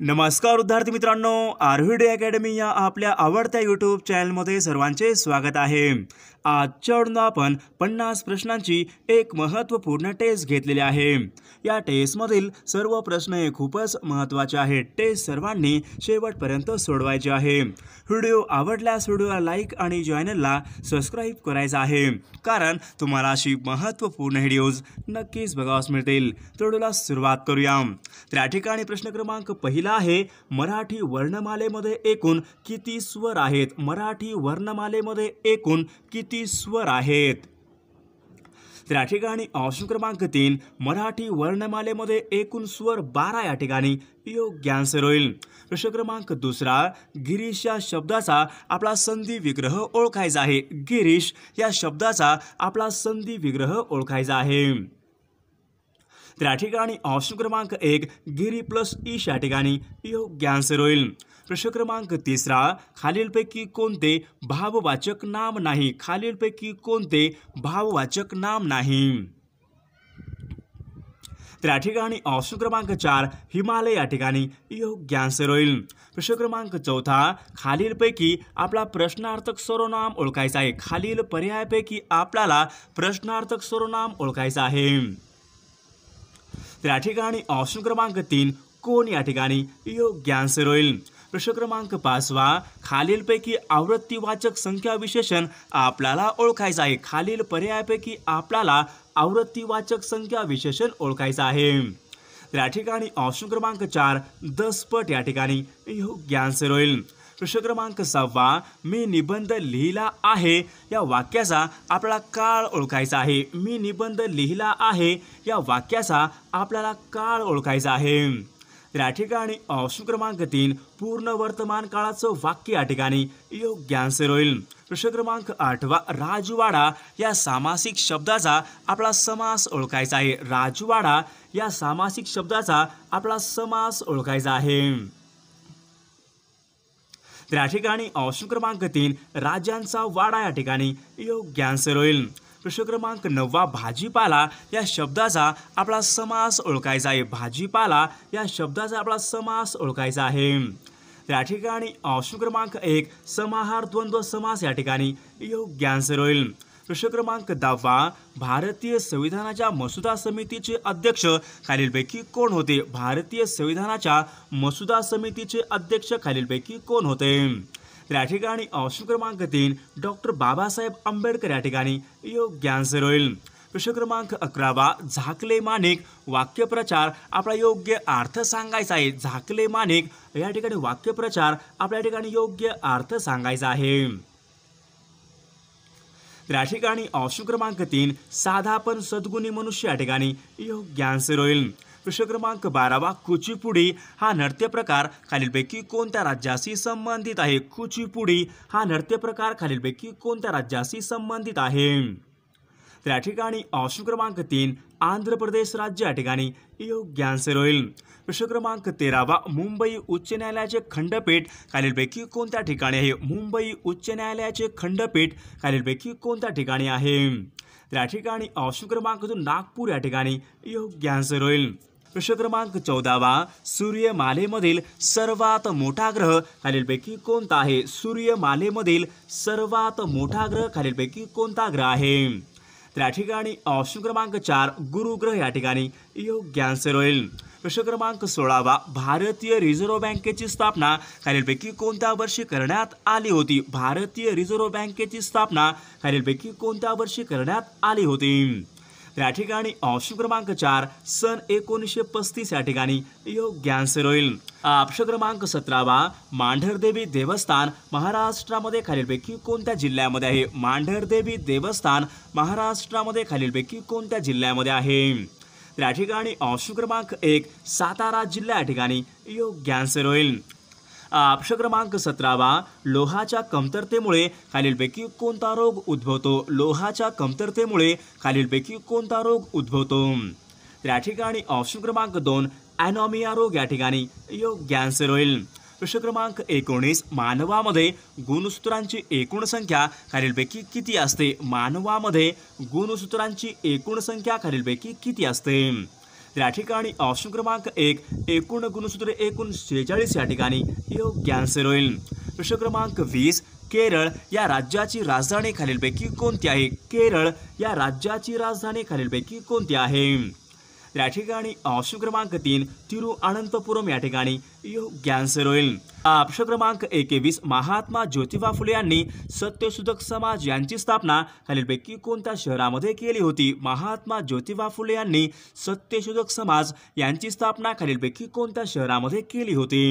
नमस्कार विद्यार्थी मित्रांनो आरव्हीडी अकॅडमी या आपल्या आवडत्या यूट्यूब चॅनलमध्ये सर्वांचे स्वागत आहे आजच्या ओढून आपण पन्नास प्रश्नांची एक महत्त्वपूर्ण टेस्ट घेतलेली आहे या टेस्टमधील सर्व प्रश्न हे खूपच महत्त्वाचे आहेत टेस्ट सर्वांनी शेवटपर्यंत सोडवायचे आहे व्हिडिओ आवडल्यास व्हिडिओला लाईक आणि चॅनलला सबस्क्राईब करायचा आहे कारण तुम्हाला अशी महत्त्वपूर्ण व्हिडिओज नक्कीच बघावास मिळतील तर सुरुवात करूया त्या ठिकाणी प्रश्न क्रमांक पहिला दिला आहे मराठी वर्णमालेमध्ये एकूण किती स्वर आहेत मराठी वर्णमालेमध्ये एकूण किती स्वर आहेत तर या ठिकाणी ऑप्शन क्रमांक तीन मराठी वर्णमालेमध्ये एकूण स्वर बारा या ठिकाणी योग्य आन्सर होईल प्रश्न क्रमांक दुसरा गिरीश या शब्दाचा आपला संधी विग्रह ओळखायचा आहे गिरीश या शब्दाचा आपला संधी विग्रह ओळखायचा आहे तर या ठिकाणी ऑप्शन क्रमांक एक गिरी प्लस ईश या ठिकाणी योग्य आन्सर होईल प्रश्न क्रमांक तिसरा खालीलपैकी कोणते भाववाचक नाम नाही खालीलपैकी कोणते भाववाचक नाम नाही तर या ठिकाणी ऑप्शन क्रमांक चार हिमालय या ठिकाणी योग्य आन्सर होईल प्रश्न क्रमांक चौथा खालीलपैकी आपला प्रश्नार्थक सर्वनाम ओळखायचा आहे खालील पर्यायापैकी आपल्याला प्रश्नार्थक सर्वनाम ओळखायचा आहे तर या ठिकाणी ऑप्शन क्रमांक तीन कोण या ठिकाणी योग्य आन्सर होईल प्रश्न क्रमांक पाचवा खालीलपैकी आवृत्तीवाचक संख्या विशेषण आपल्याला ओळखायचं आहे खालील पर्यायापैकी आपल्याला आवृत्तीवाचक संख्या विशेषण ओळखायचं आहे तर या ठिकाणी ऑप्शन क्रमांक चार दसपट या ठिकाणी योग्य आन्सर होईल प्रश्न क्रमांक सहावा मी निबंध लिहिला आहे या वाक्याचा आपला काळ ओळखायचा आहे मी निबंध लिहिला आहे या वाक्याचा आपल्याला काळ ओळखायचा आहे या ठिकाणी ऑप्शन क्रमांक तीन पूर्ण वर्तमान काळाचं वाक्य या ठिकाणी योग्य आन्सर होईल प्रश्न क्रमांक आठवा राजवाडा या सामासिक शब्दाचा आपला समास ओळखायचा आहे राजवाडा या सामासिक शब्दाचा आपला समास ओळखायचा आहे त्या ठिकाणी ऑप्शन क्रमांक तीन राज्यांचा वाडा या ठिकाणी योग्य आन्सर होईल प्रश्न क्रमांक नववा भाजीपाला या शब्दाचा आपला समास ओळखायचा आहे भाजीपाला या शब्दाचा आपला समास ओळखायचा आहे त्या ठिकाणी ऑप्शन क्रमांक एक समाहार द्वंद्व समास या ठिकाणी योग्य आन्सर होईल प्रश्न क्रमांक दहावा भारतीय संविधानाच्या मसुदा समितीचे अध्यक्ष खालीलपैकी कोण होते भारतीय संविधानाच्या मसुदा समितीचे अध्यक्ष खालीलपैकी कोण होते या ठिकाणी ऑप्शन क्रमांक तीन डॉक्टर बाबासाहेब आंबेडकर या ठिकाणी योग्य आन्सर होईल प्रश्न क्रमांक अकरावा झाकले माणिक वाक्यप्रचार आपला योग्य अर्थ सांगायचा आहे झाकले माणिक या ठिकाणी वाक्यप्रचार आपल्या ठिकाणी योग्य अर्थ सांगायचा आहे या ठिकाणी ऑप्शन क्रमांक तीन साधा पण सद्गुणी मनुष्य या ठिकाणी योग्य आन्सर होईल प्रश्न क्रमांक बारावा कुचीपुडी हा नृत्य प्रकार खालीलपैकी कोणत्या राज्याशी संबंधित आहे कुचीपुडी हा नृत्य प्रकार खालीलपैकी कोणत्या राज्याशी संबंधित आहे त्या ठिकाणी ऑप्शन क्रमांक तीन आंध्र प्रदेश राज्य या ठिकाणी योग्य आन्सर होईल प्रश्न क्रमांक तेरावा मुंबई उच्च न्यायालयाचे खंडपीठ खालीलपैकी कोणत्या ठिकाणी आहे मुंबई उच्च न्यायालयाचे खंडपीठ खालीलपैकी कोणत्या ठिकाणी आहे त्या ठिकाणी ऑप्शन क्रमांक दोन नागपूर या ठिकाणी योग्य आन्सर होईल प्रश्न क्रमांक चौदावा सूर्यमालेमधील सर्वात मोठा ग्रह खालीलपैकी कोणता आहे सूर्यमालेमधील सर्वात मोठा ग्रह खालीलपैकी कोणता ग्रह आहे त्या ठिकाणी ऑप्शन क्रमांक चार गुरुग्रह या ठिकाणी योग्य आन्सर होईल प्रश्न क्रमांक सोळावा भारतीय रिझर्व्ह बँकेची स्थापना खालीलपैकी कोणत्या वर्षी करण्यात आली होती भारतीय रिझर्व्ह बँकेची स्थापना खालीलपैकी कोणत्या वर्षी करण्यात आली होती त्या ठिकाणी अंश क्रमांक चार सन एकोणीसशे पस्तीस या ठिकाणी योग्य आन्सर होईल ऑप्शन क्रमांक सतरावा मांढरदेवी देवस्थान महाराष्ट्रामध्ये खालीलपैकी कोणत्या जिल्ह्यामध्ये आहे मांढरदेवी देवस्थान महाराष्ट्रामध्ये खालीलपैकी कोणत्या जिल्ह्यामध्ये आहे त्या ठिकाणी अंश क्रमांक एक सातारा जिल्हा या ठिकाणी योग्य आन्सर होईल प्रश्न क्रमांक सतरावा लोहाच्या कमतरतेमुळे खालीलपैकी कोणता रोग उद्भवतो लोहाच्या कमतरतेमुळे खालीलपैकी कोणता रोग उद्भवतो तर या ठिकाणी ऑप्शन क्रमांक दोन ॲनॉमिया रोग या ठिकाणी योग कॅन्सर होईल प्रश्न क्रमांक एकोणीस मानवामध्ये गुणसूत्रांची एकूण संख्या खालीलपैकी किती असते मानवामध्ये गुणसूत्रांची एकूण संख्या खालीलपैकी किती असते त्या ठिकाणी ऑप्शन क्रमांक एक एकूण गुणसूत्र एकूण शेहेचाळीस या ठिकाणी योग कॅन्सर होईल प्रश्न क्रमांक वीस केरळ या राज्याची राजधानी खालीलपैकी कोणती आहे केरळ या राज्याची राजधानी खालीलपैकी कोणती आहे त्या ठिकाणी ऑप्शन क्रमांक तीन तिरुअनंतपुरम या ठिकाणी योग्य आन्सर होईल ऑप्शन क्रमांक एकवीस महात्मा ज्योतिबा फुले यांनी सत्यशोधक समाज यांची स्थापना खालीलपैकी कोणत्या शहरामध्ये केली होती महात्मा ज्योतिबा फुले यांनी सत्यशोधक समाज यांची स्थापना खालीलपैकी कोणत्या शहरामध्ये केली होती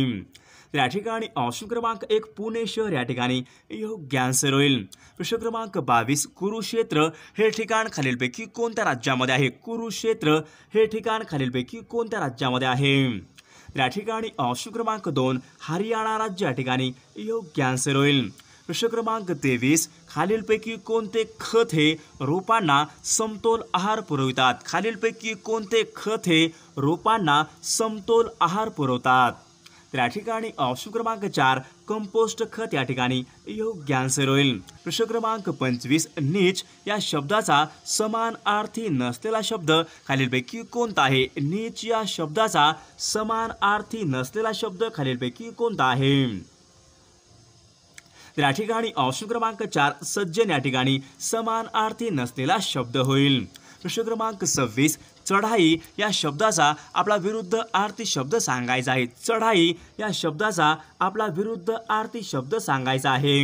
तर या ठिकाणी ऑप्शन क्रमांक एक पुणे शहर या ठिकाणी योग्य आन्सर होईल प्रश्न क्रमांक बावीस कुरुक्षेत्र हे ठिकाण खालीलपैकी कोणत्या राज्यामध्ये आहे कुरुक्षेत्र हे ठिकाण खालीलपैकी कोणत्या राज्यामध्ये आहे या ठिकाणी ऑप्शन क्रमांक दोन हरियाणा राज्य या ठिकाणी योग्य आन्सर होईल प्रश्न क्रमांक तेवीस खालीलपैकी कोणते खत हे रोपांना समतोल आहार पुरवितात खालीलपैकी कोणते खत हे रोपांना समतोल आहार पुरवतात त्या ठिकाणी ऑप्शन क्रमांक चार कंपोस्ट खत या ठिकाणी योग्य आन्सर होईल प्रश्न क्रमांक पंचवीस नीच या शब्दाचा समान अर्थी नसलेला शब्द खालीलपैकी कोणता आहे नीच या शब्दाचा समान अर्थी नसलेला शब्द खालीलपैकी कोणता आहे त्या ठिकाणी ऑप्शन क्रमांक चार सज्जन या ठिकाणी समान अर्थी नसलेला शब्द होईल प्रश्न क्रमांक सव्वीस चढाई या शब्दाचा आपला विरुद्ध आरती शब्द सांगायचा आहे चढाई या शब्दाचा आपला विरुद्ध आरती शब्द सांगायचा आहे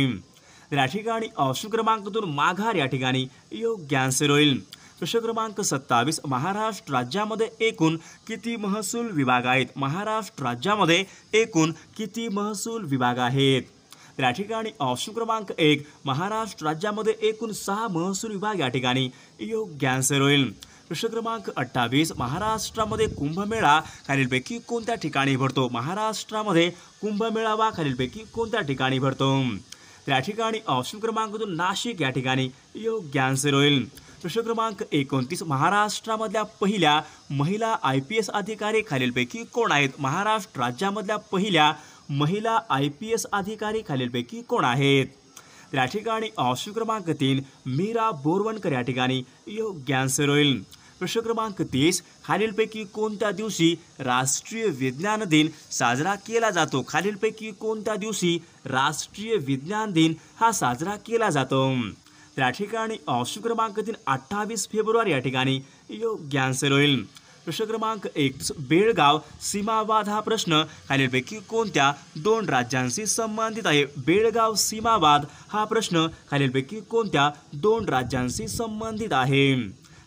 तर या ठिकाणी ऑप्शन क्रमांक दोन माघार या ठिकाणी योग्य आन्सर होईल प्रश्न क्रमांक सत्तावीस महाराष्ट्र राज्यामध्ये एकूण किती महसूल विभाग आहेत महाराष्ट्र राज्यामध्ये एकूण किती महसूल विभाग आहेत तर या ठिकाणी ऑप्शन क्रमांक एक महाराष्ट्र राज्यामध्ये एकूण सहा महसूल विभाग या ठिकाणी योग्य आन्सर होईल प्रश्न क्रमांक अठ्ठावीस महाराष्ट्रामध्ये कुंभमेळा खालीलपैकी कोणत्या ठिकाणी भरतो महाराष्ट्रामध्ये कुंभमेळावा खालीलपैकी कोणत्या ठिकाणी भरतो त्या ठिकाणी ऑप्शन क्रमांक दोन नाशिक या ठिकाणी योग्य आन्सर होईल प्रश्न क्रमांक एकोणतीस महाराष्ट्रामधल्या पहिल्या महिला आय पी एस अधिकारी खालीलपैकी कोण आहेत महाराष्ट्र राज्यामधल्या पहिल्या महिला आय पी एस अधिकारी खालीलपैकी कोण आहेत त्या ठिकाणी ऑप्शन क्रमांक तीन मीरा बोरवणकर या ठिकाणी योग्य आन्सर होईल प्रश्न क्रमांक तीस खालीलपैकी कोणत्या दिवशी राष्ट्रीय विज्ञान दिन साजरा केला जातो खालीलपैकी कोणत्या दिवशी राष्ट्रीय विज्ञान दिन हा साजरा केला जातो त्या ठिकाणी ऑप्शन क्रमांक तीन अठ्ठावीस फेब्रुवारी या ठिकाणी योग्य आन्सर होईल प्रश्न क्रमांक एक बेळगाव सीमावाद हा प्रश्न खालीलपैकी कोणत्या दोन राज्यांशी संबंधित आहे बेळगाव सीमावाद हा प्रश्न खालीलपैकी कोणत्या दोन राज्यांशी संबंधित आहे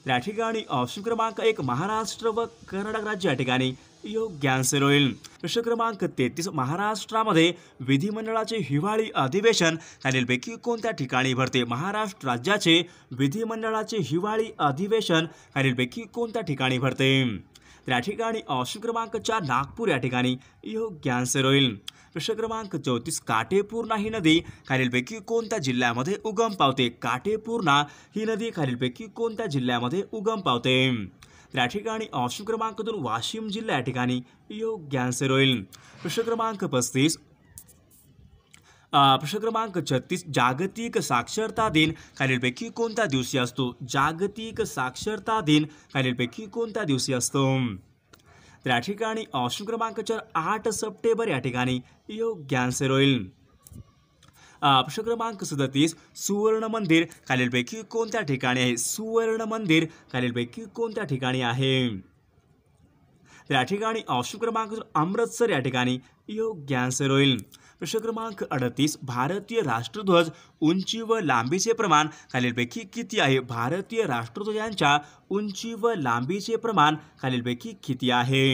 त्या ठिकाणी ऑप्शन क्रमांक एक महाराष्ट्र व कर्नाटक राज्य या ठिकाणी योग्य आन्सर होईल प्रश्न क्रमांक तेहतीस महाराष्ट्रामध्ये विधिमंडळाचे हिवाळी अधिवेशन खालीलपैकी कोणत्या ठिकाणी भरते महाराष्ट्र राज्याचे विधिमंडळाचे हिवाळी अधिवेशन खालीलपैकी कोणत्या ठिकाणी भरते त्या ठिकाणी ऑप्शन क्रमांक चार नागपूर या ठिकाणी योग्य आन्सर होईल प्रश्न क्रमांक चौतीस काटेपूर्णा ही नदी खालीलपैकी कोणत्या जिल्ह्यामध्ये उगम पावते काटेपूर्णा ही नदी खालीलपैकी कोणत्या जिल्ह्यामध्ये उगम पावते त्या ठिकाणी ऑप्शन क्रमांक दोन वाशिम जिल्हा या ठिकाणी योग्य आन्सर होईल प्रश्न क्रमांक पस्तीस प्रश्न क्रमांक छत्तीस जागतिक साक्षरता दिन खालीलपैकी कोणत्या दिवशी असतो जागतिक साक्षरता दिन खालीलपैकी कोणत्या दिवशी असतो त्या ठिकाणी ऑप्शन क्रमांक आठ सप्टेंबर या ठिकाणी योग्य आन्सर होईल ऑप्शन क्रमांक सदतीस सुवर्ण मंदिर खालीलपैकी कोणत्या ठिकाणी आहे सुवर्ण मंदिर खालीलपैकी कोणत्या ठिकाणी आहे या ठिकाणी ऑप्शन क्रमांक अमृतसर या ठिकाणी योग्य आन्सर होईल प्रश्न क्रमांक अडतीस भारतीय राष्ट्रध्वज उंची व लांबीचे प्रमाण खालीलपैकी किती आहे भारतीय राष्ट्रध्वजांच्या उंची व लांबीचे प्रमाण खालीलपैकी किती आहे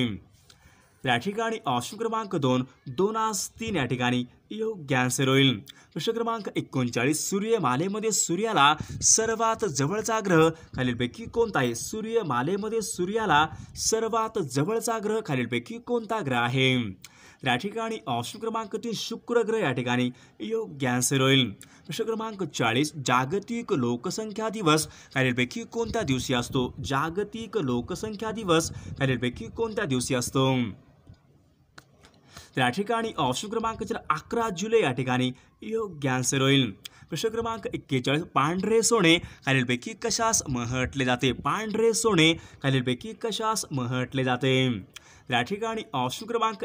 या ठिकाणी ऑप्शन क्रमांक दोन दोन आस तीन या ठिकाणी यो गॅस होईल प्रश्न क्रमांक एकोणचाळीस सूर्यमालेमध्ये सूर्याला सर्वात जवळचा ग्रह खालीलपैकी कोणता आहे सूर्यमालेमध्ये सूर्याला सर्वात जवळचा ग्रह खालीलपैकी कोणता ग्रह आहे या ठिकाणी ऑप्शन क्रमांक तीन शुक्र ग्रह या ठिकाणी कॅन्सर होईल प्रश्न क्रमांक चाळीस जागतिक लोकसंख्या दिवस खालीलपैकी कोणत्या दिवशी असतो जागतिक लोकसंख्या दिवस खालीलपैकी कोणत्या दिवशी असतो त्या ठिकाणी ऑप्शन क्रमांक जर अकरा जुलै या ठिकाणी योग्य आन्सर होईल प्रश्न क्रमांक एक्केचाळीस पांढरे सोने खालीलपैकी कशास म्हटले जाते पांढरे सोने खालीलपैकी कशास म्हटले जाते त्या ठिकाणी ऑप्शन क्रमांक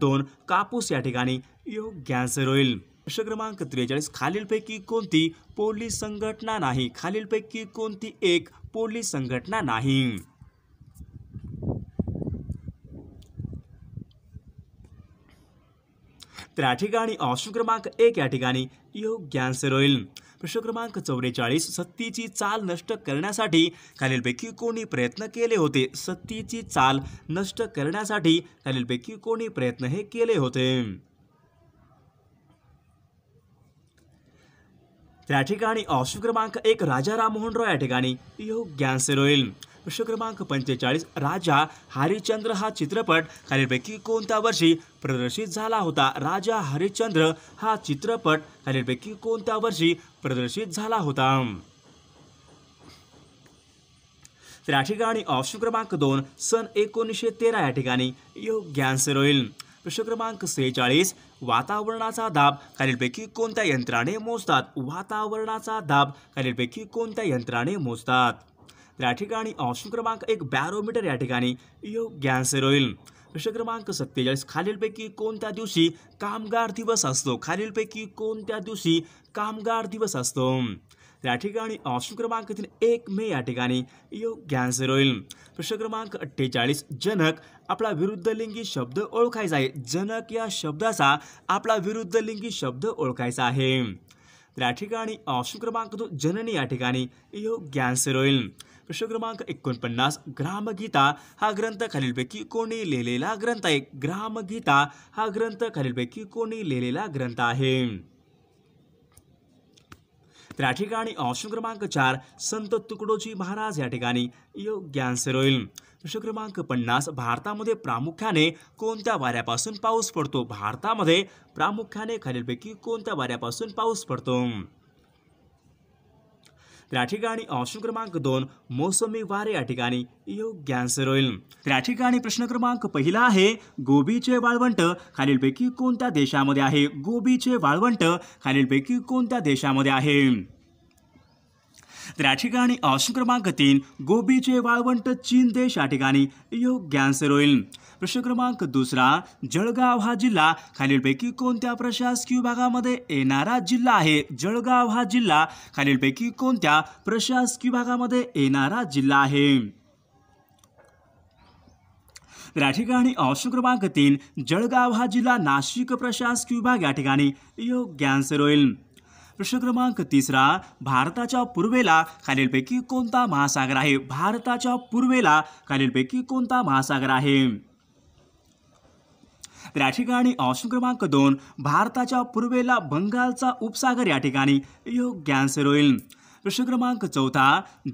दोन कापूस या ठिकाणी योग्य आन्सर होईल प्रश्न क्रमांक त्रेचाळीस खालीलपैकी कोणती पोलीस संघटना नाही खालीलपैकी कोणती एक पोलीस संघटना नाही त्या ठिकाणी ऑप्शन क्रमांक एक या ठिकाणी योग्य आन्सर होईल प्रश्न क्रमांक चौवेचाळीस सत्तीची चाल नष्ट करण्यासाठी खालीलपैकी कोणी प्रयत्न केले होते सत्तीची चाल नष्ट करण्यासाठी खालीलपैकी कोणी प्रयत्न हे केले होते त्या ठिकाणी ऑप्शन क्रमांक एक राजा राममोहन रॉय या ठिकाणी योग्य आन्सर होईल प्रश्न क्रमांक पंचेचाळीस राजा हरिचंद्र हा चित्रपट खालीलपैकी कोणत्या वर्षी प्रदर्शित झाला होता राजा हरिश्चंद्र हा चित्रपट खालीलपैकी कोणत्या वर्षी प्रदर्शित झाला होता तर या ठिकाणी ऑप्शन क्रमांक दोन सन एकोणीसशे तेरा या ठिकाणी योग्य आन्सर होईल प्रश्न क्रमांक सेहेचाळीस वातावरणाचा दाब खालीलपैकी कोणत्या यंत्राने मोजतात वातावरणाचा दाब खालीलपैकी कोणत्या यंत्राने मोजतात या ठिकाणी ऑप्शन क्रमांक एक बॅरोमीटर या ठिकाणी योग्य आन्सर होईल प्रश्न क्रमांक सत्तेचाळीस खालीलपैकी कोणत्या दिवशी कामगार दिवस असतो खालीलपैकी कोणत्या दिवशी कामगार दिवस असतो या ठिकाणी ऑप्शन क्रमांक तीन एक मे या ठिकाणी योग्य आन्सर होईल प्रश्न क्रमांक अठ्ठेचाळीस जनक आपला विरुद्ध लिंगी शब्द ओळखायचा आहे जनक या शब्दाचा आपला विरुद्ध लिंगी शब्द ओळखायचा आहे त्या ठिकाणी ऑप्शन क्रमांक दोन जननी या ठिकाणी योग्य आन्सर होईल प्रश्न क्रमांक एकोणपन्नास ग्रामगीता हा ग्रंथ खालीलपैकी कोणी लिहिलेला ग्रंथ आहे ग्रामगीता हा ग्रंथ खालीलपैकी कोणी लिहिलेला ग्रंथ आहे तर या ठिकाणी ऑप्शन क्रमांक चार संत तुकडोजी महाराज या ठिकाणी योग्य आन्सर होईल प्रश्न क्रमांक पन्नास भारतामध्ये प्रामुख्याने कोणत्या वाऱ्यापासून पाऊस पडतो भारतामध्ये प्रामुख्याने खालीलपैकी कोणत्या वाऱ्यापासून पाऊस पडतो त्या ठिकाणी ऑप्शन क्रमांक दोन मोसमी वारे या ठिकाणी योग्य आन्सर होईल त्या ठिकाणी प्रश्न क्रमांक पहिला आहे गोबीचे वाळवंट खालीलपैकी कोणत्या देशामध्ये आहे गोबीचे वाळवंट खालीलपैकी कोणत्या देशामध्ये आहे तर या ठिकाणी ऑप्शन क्रमांक तीन गोबीचे वाळवंट चीन देश या ठिकाणी योग्य आन्सर होईल प्रश्न क्रमांक दुसरा जळगाव हा जिल्हा खालीलपैकी कोणत्या प्रशासकीय विभागामध्ये येणारा जिल्हा आहे जळगाव हा जिल्हा खालीलपैकी कोणत्या प्रशासकीय विभागामध्ये येणारा जिल्हा आहे तर या ठिकाणी ऑप्शन क्रमांक तीन जळगाव हा जिल्हा नाशिक प्रशासकीय विभाग या ठिकाणी योग्य आन्सर होईल प्रश्न क्रमांक तिसरा भारताच्या पूर्वेला खालीलपैकी कोणता महासागर आहे भारताच्या पूर्वेला खालीलपैकी कोणता महासागर आहे तर या ठिकाणी ऑप्शन क्रमांक दोन भारताच्या पूर्वेला बंगालचा उपसागर या ठिकाणी योग्य आन्सर होईल प्रश्न क्रमांक चौथा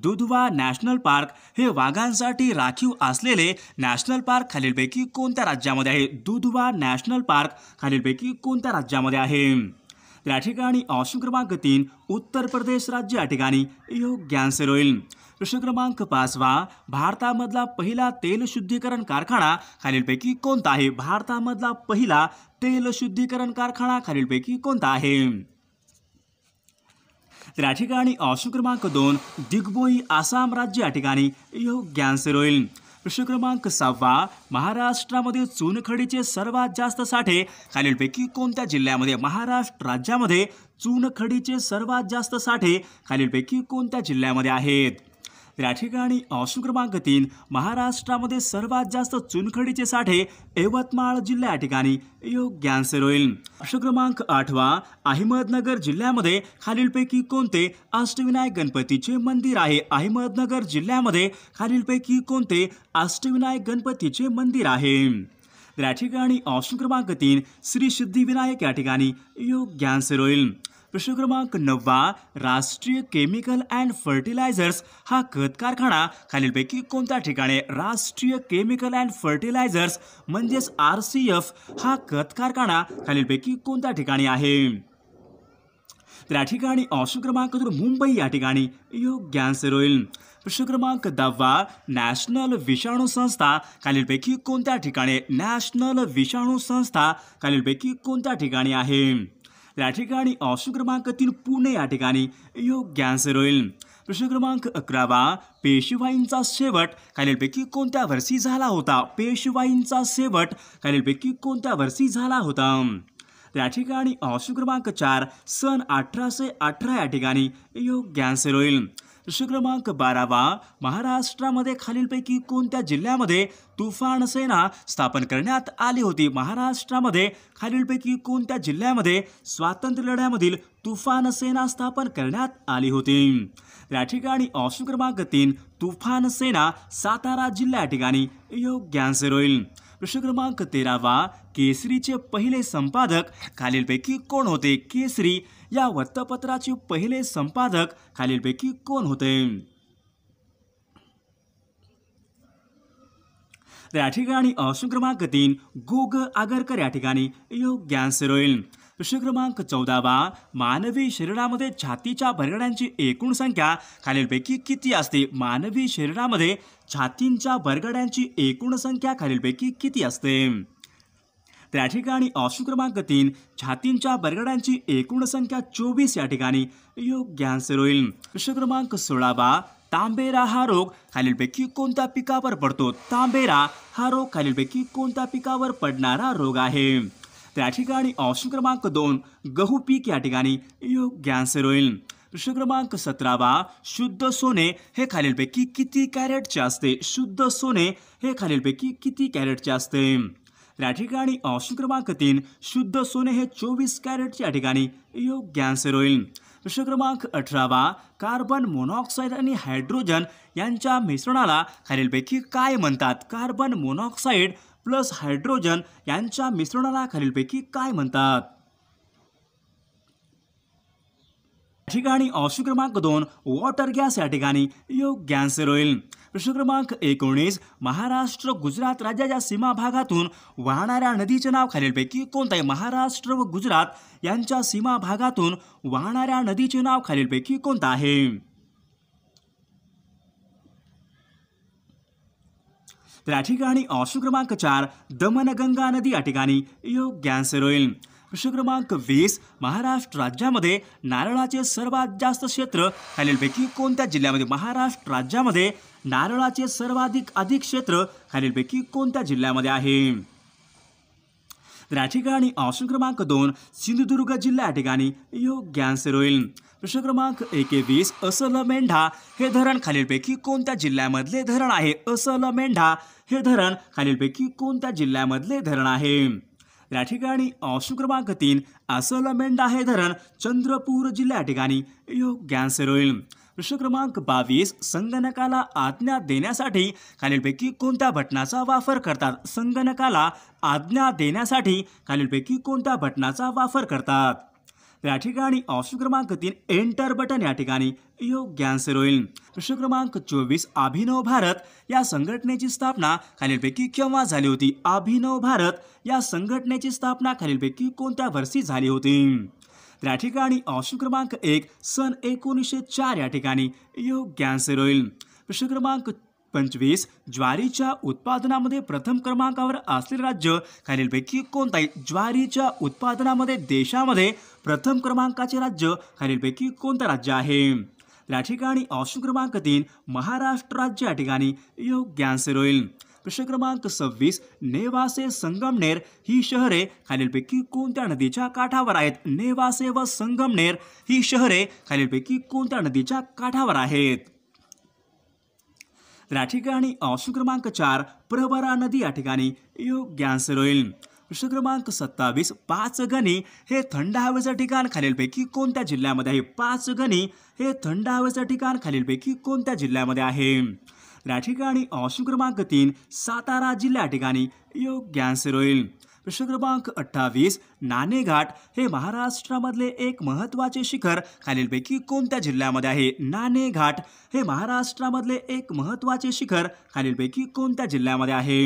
दुधवा नॅशनल पार्क हे वाघांसाठी राखीव असलेले नॅशनल पार्क खालीलपैकी कोणत्या राज्यामध्ये आहे दुधवा नॅशनल पार्क खालीलपैकी कोणत्या राज्यामध्ये आहे या ऑप्शन क्रमांक तीन उत्तर प्रदेश राज्य या ठिकाणी योग्यांश तो प्रश्न क्रमांक भारत भारतामधला पहिला तेल शुद्धीकरण कारखाना पैकी को भारत मधला पहिला तेल शुद्धीकरण कारखाना खाली पैकी आहे ऑप्शन क्रमांक दोन दिग्बोई आसाम राज्य या ठिकाणी योग्यांश प्रश्न क्रमांक सहावा महाराष्ट्रामध्ये चुनखडीचे सर्वात जास्त साठे खालीलपैकी कोणत्या जिल्ह्यामध्ये महाराष्ट्र राज्यामध्ये चुनखडीचे सर्वात जास्त साठे खालीलपैकी कोणत्या जिल्ह्यामध्ये आहेत त्या ठिकाणी ऑप्शन क्रमांक तीन महाराष्ट्रामध्ये सर्वात जास्त चुनखडीचे साठे यवतमाळ जिल्ह्या ठिकाणी योग्य आन्सर होईल ऑप्शन क्रमांक आठवा अहमदनगर जिल्ह्यामध्ये खालीलपैकी कोणते अष्टविनायक गणपतीचे मंदिर आहे अहमदनगर जिल्ह्यामध्ये खालीलपैकी कोणते अष्टविनायक गणपतीचे मंदिर आहे त्या या ठिकाणी ऑप्शन क्रमांक तीन श्री सिद्धिविनायक या ठिकाणी योग्य आन्सर होईल प्रश्न क्रमांक नववा राष्ट्रीय केमिकल अँड फर्टिलायझर्स हा खत कारखाना खालीलपैकी कोणत्या ठिकाणी राष्ट्रीय केमिकल अँड फर्टिलायझर्स म्हणजेच आर सी एफ हा खत कारखाना खालीलपैकी कोणत्या ठिकाणी आहे तर या ठिकाणी ऑप्शन क्रमांक तर मुंबई या ठिकाणी योग्य आन्सर होईल प्रश्न क्रमांक दहावा नॅशनल विषाणू संस्था खालीलपैकी कोणत्या ठिकाणी नॅशनल विषाणू संस्था खालीलपैकी कोणत्या ठिकाणी आहे त्या ठिकाणी ऑप्शन क्रमांक तीन पुणे या ठिकाणी योग्य आन्सर होईल प्रश्न क्रमांक अकरावा पेशवाईंचा शेवट खालीलपैकी कोणत्या वर्षी झाला होता पेशवाईंचा शेवट खालीलपैकी कोणत्या वर्षी झाला होता त्या ठिकाणी ऑप्शन क्रमांक चार सन अठराशे अठरा या ठिकाणी योग्य आन्सर होईल प्रश्न क्रमांक बारावा महाराष्ट्रामध्ये खालीलपैकी कोणत्या जिल्ह्यामध्ये तुफान सेना स्थापन करण्यात आली होती महाराष्ट्रामध्ये खालीलपैकी कोणत्या जिल्ह्यामध्ये स्वातंत्र्य लढ्यामधील तुफान सेना स्थापन करण्यात आली होती या ठिकाणी ऑप्शन क्रमांक तीन तुफान सेना सातारा जिल्हा ठिकाणी योग्य आन्सर होईल प्रश्न क्रमांक तेरावा केसरीचे पहिले संपादक खालीलपैकी कोण होते केसरी या वृत्तपत्राचे पहिले संपादक खालीलपैकी कोण होते या ठिकाणी ऑप्शन क्रमांक तीन गोग आगरकर या ठिकाणी योग्य आन्सर होईल प्रश्न क्रमांक चौदावा मानवी शरीरामध्ये छातीच्या बरगड्यांची एकूण संख्या खालीलपैकी किती असते मानवी शरीरामध्ये छातींच्या बरगड्यांची एकूण संख्या खालीलपैकी किती असते त्या ठिकाणी ऑप्शन क्रमांक तीन छातींच्या बरगड्यांची एकूण संख्या चोवीस या ठिकाणी योग्य आन्सर होईल प्रश्न क्रमांक सोळा तांबेरा हा रोग खालीलपैकी कोणत्या पिकावर पडतो तांबेरा हा रोग खालीलपैकी कोणत्या पिकावर पडणारा रोग आहे त्या ठिकाणी ऑप्शन क्रमांक दोन गहू पीक या ठिकाणी योग्य आन्सर होईल प्रश्न क्रमांक सतरावा शुद्ध सोने हे खालीलपैकी किती कॅरेटचे असते शुद्ध सोने हे खालीलपैकी किती कॅरेटचे असते या ठिकाणी ऑप्शन क्रमांक तीन शुद्ध सोने हे चोवीस कॅरेटच्या ठिकाणी योग्य आन्सर होईल प्रश्न क्रमांक अठरावा कार्बन मोनॉक्साईड आणि हायड्रोजन यांच्या मिश्रणाला खालीलपैकी काय म्हणतात कार्बन मोनॉक्साईड प्लस हायड्रोजन यांच्या मिश्रणाला खालीलपैकी काय म्हणतात ठिकाणी ऑप्शन क्रमांक दोन वॉटर गॅस या ठिकाणी योग्य आन्सर होईल प्रश्न क्रमांक एकोणीस महाराष्ट्र गुजरात राज्याच्या सीमा भागातून वाहणाऱ्या नदीचे नाव खालीलपैकी कोणतं आहे महाराष्ट्र व गुजरात यांच्या सीमा भागातून वाहणाऱ्या नदीचे नाव खालीलपैकी कोणतं आहे तर या ठिकाणी ऑप्शन क्रमांक चार दमनगंगा नदी या ठिकाणी योग्य आन्सर होईल प्रश्न क्रमांक वीस महाराष्ट्र राज्यामध्ये नारळाचे सर्वात जास्त क्षेत्र खालीलपैकी कोणत्या जिल्ह्यामध्ये महाराष्ट्र राज्यामध्ये नारळाचे सर्वाधिक अधिक क्षेत्र खालीलपैकी कोणत्या जिल्ह्यामध्ये आहे या ठिकाणी ऑप्शन क्रमांक दोन सिंधुदुर्ग जिल्हा या ठिकाणी योग्य आन्सर होईल प्रश्न क्रमांक वीस असल मेंढा हे धरण खालीलपैकी कोणत्या जिल्ह्यामधले धरण आहे असल मेंढा हे धरण खालीलपैकी कोणत्या जिल्ह्यामधले धरण आहे या ठिकाणी शुक्रमांक क्रमांक तीन असं आहे धरण चंद्रपूर जिल्हा ठिकाणी योग्य आन्सर होईल प्रश्न क्रमांक बावीस संगणकाला आज्ञा देण्यासाठी खालीलपैकी कोणत्या बटनाचा वापर करतात संगणकाला आज्ञा देण्यासाठी खालीलपैकी कोणत्या बटनाचा वापर करतात त्या ठिकाणी ऑप्शन क्रमांक तीन एंटर बटन या ठिकाणी योग्य आन्सर होईल प्रश्न क्रमांक चोवीस अभिनव भारत या संघटनेची स्थापना खालीलपैकी केव्हा झाली होती अभिनव भारत या संघटनेची स्थापना खालीलपैकी कोणत्या वर्षी झाली होती त्या ठिकाणी ऑप्शन क्रमांक एक सन एकोणीसशे चार या ठिकाणी योग्य आन्सर होईल प्रश्न क्रमांक पंचवीस ज्वारीच्या उत्पादनामध्ये प्रथम क्रमांकावर असलेले राज्य खालीलपैकी कोणताही ज्वारीच्या उत्पादनामध्ये देशामध्ये प्रथम क्रमांकाचे राज्य खालीलपैकी कोणतं राज्य आहे या ठिकाणी ऑप्शन क्रमांक तीन महाराष्ट्र राज्य या ठिकाणी योग्य आन्सर होईल प्रश्न क्रमांक सव्वीस नेवासे संगमनेर ही शहरे खालीलपैकी कोणत्या नदीच्या काठावर आहेत नेवासे व संगमनेर ही शहरे खालीलपैकी कोणत्या नदीच्या काठावर आहेत तर या ठिकाणी अंश क्रमांक चार प्रवरा नदी या ठिकाणी योग्य आन्सर होईल प्रश्न क्रमांक सत्तावीस पाच गणी हे थंड हवेचं ठिकाण खालीलपैकी कोणत्या जिल्ह्यामध्ये आहे पाच गणी हे थंड हवेचं ठिकाण खालीलपैकी कोणत्या जिल्ह्यामध्ये आहे या ठिकाणी अंश क्रमांक तीन सातारा जिल्ह्या ठिकाणी योग्य आन्सर होईल प्रश्न क्रमांक अठ्ठावीस नाणेघाट हे महाराष्ट्रामधले एक महत्त्वाचे शिखर खालीलपैकी कोणत्या जिल्ह्यामध्ये आहे नाणेघाट हे महाराष्ट्रामधले एक महत्त्वाचे शिखर खालीलपैकी कोणत्या जिल्ह्यामध्ये आहे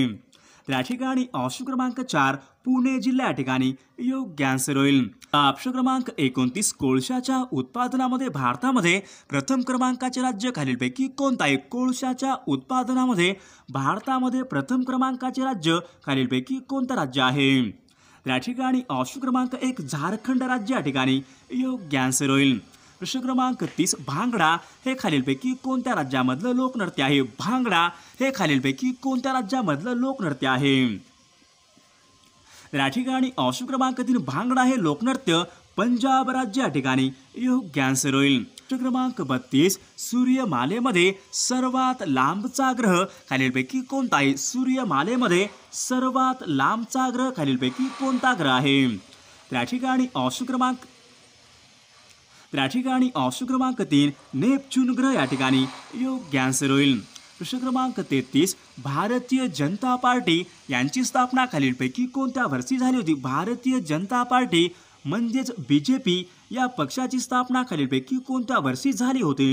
या ठिकाणी ऑप्शन क्रमांक चार पुणे जिल्हा ठिकाणी योग्य आन्सर होईल ऑप्शन क्रमांक एकोणतीस कोळशाच्या उत्पादनामध्ये भारतामध्ये प्रथम क्रमांकाचे राज्य खालीलपैकी कोणतं आहे कोळशाच्या उत्पादनामध्ये भारतामध्ये प्रथम क्रमांकाचे राज्य खालीलपैकी कोणतं राज्य आहे या ठिकाणी ऑप्शन क्रमांक एक झारखंड राज्य या ठिकाणी योग्य आन्सर होईल प्रश्न क्रमांक तीस भांगडा हे खालीलपैकी कोणत्या राज्यामधलं लोकनृत्य आहे भांगडा हे खालीलपैकी कोणत्या राज्यामधलं लोकनृत्य आहे या ठिकाणी ऑप्शन क्रमांक तीन भांगडा हे लोकनृत्य पंजाब राज्य या ठिकाणी योग्य आन्सर होईल क्रमांक बत्तीस सूर्यमालेमध्ये सर्वात लांबचा ग्रह खालीलपैकी कोणता आहे सूर्यमालेमध्ये सर्वात लांबचा ग्रह खालीलपैकी कोणता ग्रह आहे त्या ठिकाणी ऑप्शन क्रमांक त्या ठिकाणी ऑप्शन क्रमांक तीन नेपच्यून ग्रह या ठिकाणी योग्य आन्सर होईल प्रश्न क्रमांक तेहतीस भारतीय जनता पार्टी यांची स्थापना खालीलपैकी कोणत्या वर्षी झाली होती भारतीय जनता पार्टी म्हणजेच बी जे पी या पक्षाची स्थापना खालीलपैकी कोणत्या वर्षी झाली होती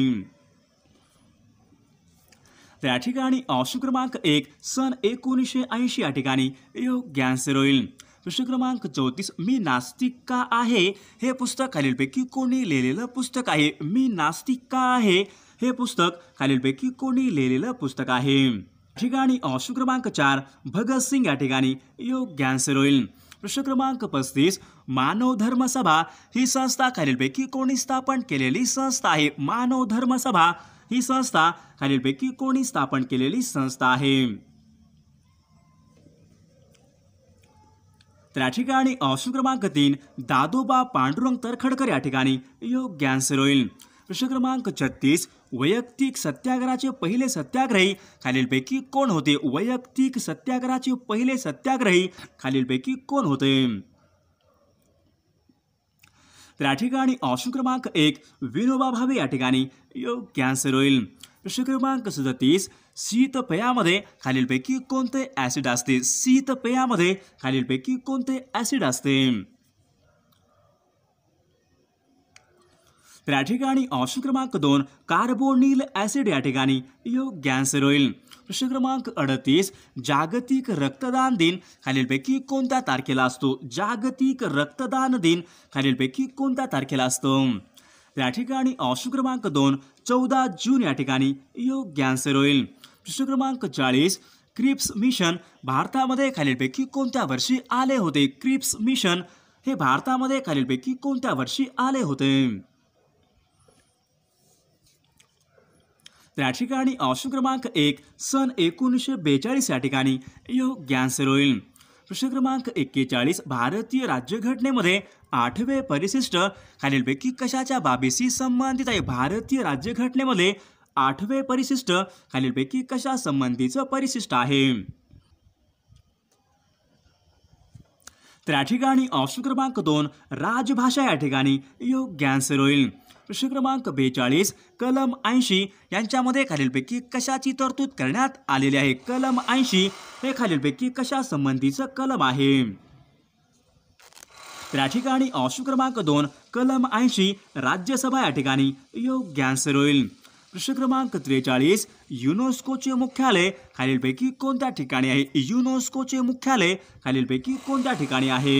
त्या ठिकाणी ऑप्शन क्रमांक एक सन एकोणीसशे ऐंशी या ठिकाणी योग्य आन्सर होईल प्रश्न क्रमांक चौतीस मी नास्तिक का आहे हे पुस्तक खालीलपैकी कोणी लिहिलेलं पुस्तक आहे मी नास्तिक का आहे हे पुस्तक खालीलपैकी कोणी लिहिलेलं पुस्तक आहे ठिकाणी ऑप्शन क्रमांक चार भगतसिंग या ठिकाणी योग्य आन्सर होईल प्रश्न क्रमांक पस्तीस मानव धर्म सभा ही संस्था खालीलपैकी कोणी स्थापन केलेली संस्था आहे मानव धर्म सभा ही संस्था खालीलपैकी कोणी स्थापन केलेली संस्था आहे त्या ठिकाणी ऑप्शन क्रमांक तीन दादोबा पांडुरंग तर खडकर या ठिकाणी योग्य आन्सर होईल प्रश्न क्रमांक छत्तीस वैयक्तिक सत्याग्रहाचे पहिले सत्याग्रही खालीलपैकी कोण होते वैयक्तिक सत्याग्रहाचे पहिले सत्याग्रही खालीलपैकी कोण होते त्या ठिकाणी ऑप्शन क्रमांक एक विनोबा भावे या ठिकाणी योग्य आन्सर होईल प्रश्न क्रमांक सदतीस शीतपेयामध्ये खालीलपैकी कोणते ॲसिड असते शीतपेयामध्ये खालीलपैकी कोणते ॲसिड असते तर या ठिकाणी ऑप्शन क्रमांक दोन कार्बोनिल ऍसिड या ठिकाणी योग्य आन्सर होईल प्रश्न क्रमांक अडतीस जागतिक रक्तदान दिन खालीलपैकी कोणत्या तारखेला असतो जागतिक रक्तदान दिन खालीलपैकी कोणत्या तारखेला असतो त्या ठिकाणी क्रमांक दोन चौदह जून यठिका योग कैंसर होईल प्रश्न क्रमांक चालीस क्रिप्स मिशन में खालपैकी को वर्षी आले होते क्रिप्स मिशन हे में खालपैकी को वर्षी आले होते त्या ठिकाणी क्रमांक एक सन एकोणीसशे बेचस या योग कैंसर होईल प्रश्न क्रमांक एक्केचाळीस भारतीय राज्य घटने में आठवे परिशिष्ट खालीलपैकी कशाच्या बाबीशी संबंधित आहे भारतीय राज्यघटनेमध्ये आठवे परिशिष्ट खालीलपैकी कशा संबंधीचं परिशिष्ट आहे त्या ठिकाणी ऑप्शन क्रमांक दोन राजभाषा या ठिकाणी योग्य आन्सर होईल प्रश्न क्रमांक बेचाळीस कलम ऐंशी यांच्यामध्ये खालीलपैकी कशाची तरतूद करण्यात आलेली आहे कलम ऐंशी हे खालीलपैकी कशा संबंधीचं कलम आहे त्या ठिकाणी ऑप्शन क्रमांक दोन कलम ऐंशी राज्यसभा या ठिकाणी योग्य आन्सर होईल प्रश्न क्रमांक त्रेचाळीस युनेस्कोचे मुख्यालय खालीलपैकी कोणत्या ठिकाणी आहे युनेस्कोचे मुख्यालय खालीलपैकी कोणत्या ठिकाणी आहे